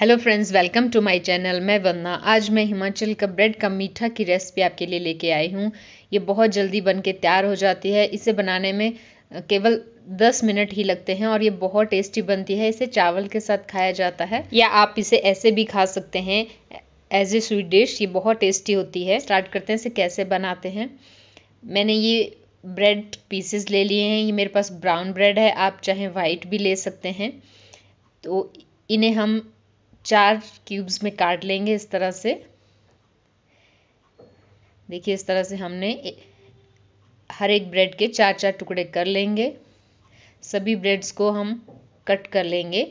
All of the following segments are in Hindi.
hello friends welcome to my channel मैं वंदना आज मैं हिमाचल का ब्रेड का मीठा की रेसिपी आपके लिए लेके आई हूँ ये बहुत जल्दी बन के तैयार हो जाती है इसे बनाने में केवल दस मिनट ही लगते हैं और ये बहुत टेस्टी बनती है इसे चावल के साथ खाया जाता है या आप इसे ऐसे भी खा सकते हैं एज ए स्वीट डिश ये बहुत टेस्टी होती है स्टार्ट करते हैं इसे कैसे बनाते हैं मैंने ये ब्रेड पीसेस ले लिए हैं ये मेरे पास ब्राउन ब्रेड है आप चाहे वाइट भी ले सकते हैं तो इन्हें हम चार क्यूब्स में काट लेंगे इस तरह से देखिए इस तरह से हमने हर एक ब्रेड के चार चार टुकड़े कर लेंगे सभी ब्रेड्स को हम कट कर लेंगे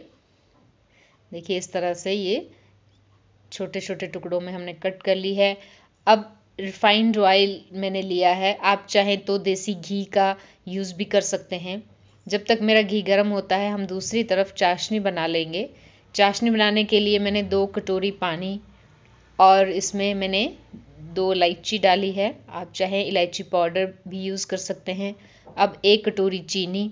देखिए इस तरह से ये छोटे छोटे टुकड़ों में हमने कट कर ली है अब रिफाइंड ऑयल मैंने लिया है आप चाहें तो देसी घी का यूज़ भी कर सकते हैं जब तक मेरा घी गर्म होता है हम दूसरी तरफ चाशनी बना लेंगे चाशनी बनाने के लिए मैंने दो कटोरी पानी और इसमें मैंने दो इलायची डाली है आप चाहें इलायची पाउडर भी यूज़ कर सकते हैं अब एक कटोरी चीनी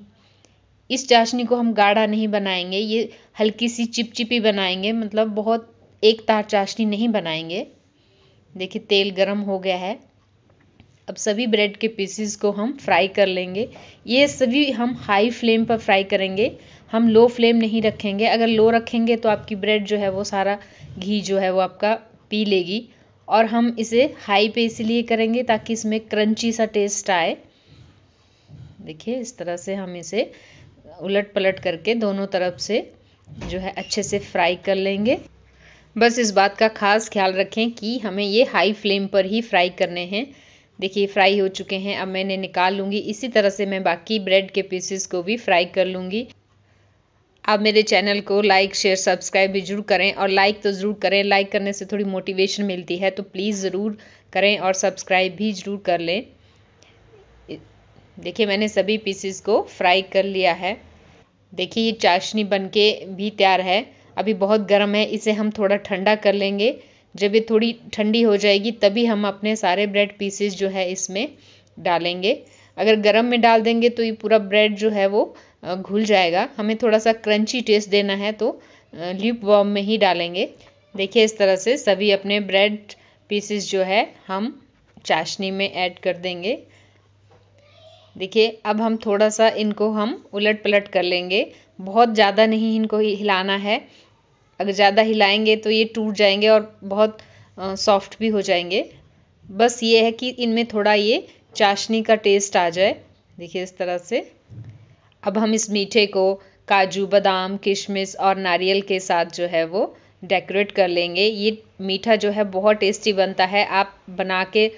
इस चाशनी को हम गाढ़ा नहीं बनाएंगे ये हल्की सी चिपचिपी बनाएंगे मतलब बहुत एक तार चाशनी नहीं बनाएंगे देखिए तेल गरम हो गया है अब सभी ब्रेड के पीसीस को हम फ्राई कर लेंगे ये सभी हम हाई फ्लेम पर फ्राई करेंगे हम लो फ्लेम नहीं रखेंगे अगर लो रखेंगे तो आपकी ब्रेड जो है वो सारा घी जो है वो आपका पी लेगी और हम इसे हाई पे इसलिए करेंगे ताकि इसमें क्रंची सा टेस्ट आए देखिए इस तरह से हम इसे उलट पलट करके दोनों तरफ से जो है अच्छे से फ्राई कर लेंगे बस इस बात का खास ख्याल रखें कि हमें ये हाई फ्लेम पर ही फ्राई करने हैं देखिए फ्राई हो चुके हैं अब मैंने निकाल लूँगी इसी तरह से मैं बाकी ब्रेड के पीसेस को भी फ्राई कर लूँगी आप मेरे चैनल को लाइक शेयर सब्सक्राइब भी जरूर करें और लाइक तो ज़रूर करें लाइक करने से थोड़ी मोटिवेशन मिलती है तो प्लीज़ ज़रूर करें और सब्सक्राइब भी ज़रूर कर लें देखिए मैंने सभी पीसेस को फ्राई कर लिया है देखिए ये चाशनी बनके भी तैयार है अभी बहुत गर्म है इसे हम थोड़ा ठंडा कर लेंगे जब ये थोड़ी ठंडी हो जाएगी तभी हम अपने सारे ब्रेड पीसेस जो है इसमें डालेंगे अगर गर्म में डाल देंगे तो ये पूरा ब्रेड जो है वो घुल जाएगा हमें थोड़ा सा क्रंची टेस्ट देना है तो लिप वॉम में ही डालेंगे देखिए इस तरह से सभी अपने ब्रेड पीसेस जो है हम चाशनी में ऐड कर देंगे देखिए अब हम थोड़ा सा इनको हम उलट पलट कर लेंगे बहुत ज़्यादा नहीं इनको हिलाना है अगर ज़्यादा हिलाएंगे तो ये टूट जाएंगे और बहुत सॉफ्ट भी हो जाएंगे बस ये है कि इनमें थोड़ा ये चाशनी का टेस्ट आ जाए देखिए इस तरह से अब हम इस मीठे को काजू बादाम किशमिश और नारियल के साथ जो है वो डेकोरेट कर लेंगे ये मीठा जो है बहुत टेस्टी बनता है आप बना के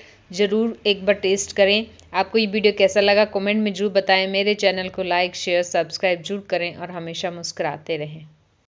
ज़रूर एक बार टेस्ट करें आपको ये वीडियो कैसा लगा कमेंट में जरूर बताएं मेरे चैनल को लाइक शेयर सब्सक्राइब जरूर करें और हमेशा मुस्कराते रहें